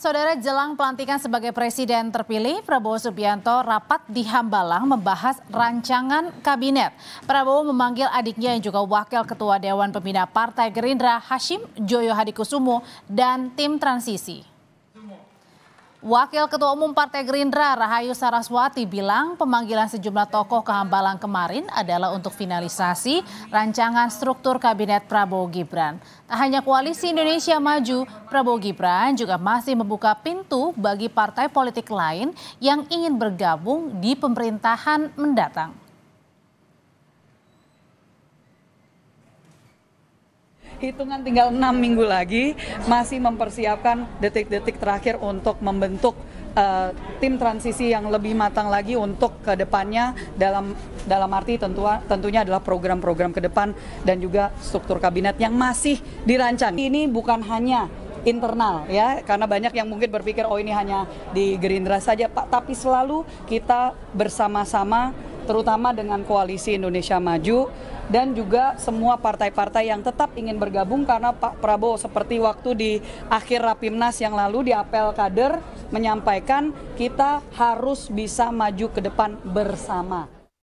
Saudara jelang pelantikan sebagai presiden terpilih, Prabowo Subianto rapat di Hambalang membahas rancangan kabinet. Prabowo memanggil adiknya yang juga wakil ketua Dewan Pembina Partai Gerindra Hashim Joyo Hadikusumo dan tim transisi. Wakil Ketua Umum Partai Gerindra Rahayu Saraswati bilang pemanggilan sejumlah tokoh ke Hambalang kemarin adalah untuk finalisasi rancangan struktur Kabinet Prabowo Gibran. Tak hanya koalisi Indonesia Maju, Prabowo Gibran juga masih membuka pintu bagi partai politik lain yang ingin bergabung di pemerintahan mendatang. hitungan tinggal enam minggu lagi masih mempersiapkan detik-detik terakhir untuk membentuk uh, tim transisi yang lebih matang lagi untuk kedepannya dalam dalam arti tentu tentunya adalah program-program ke depan dan juga struktur kabinet yang masih dirancang. Ini bukan hanya internal ya karena banyak yang mungkin berpikir oh ini hanya di Gerindra saja Pak tapi selalu kita bersama-sama terutama dengan koalisi Indonesia Maju dan juga semua partai-partai yang tetap ingin bergabung karena Pak Prabowo seperti waktu di akhir Rapimnas yang lalu di apel kader menyampaikan kita harus bisa maju ke depan bersama.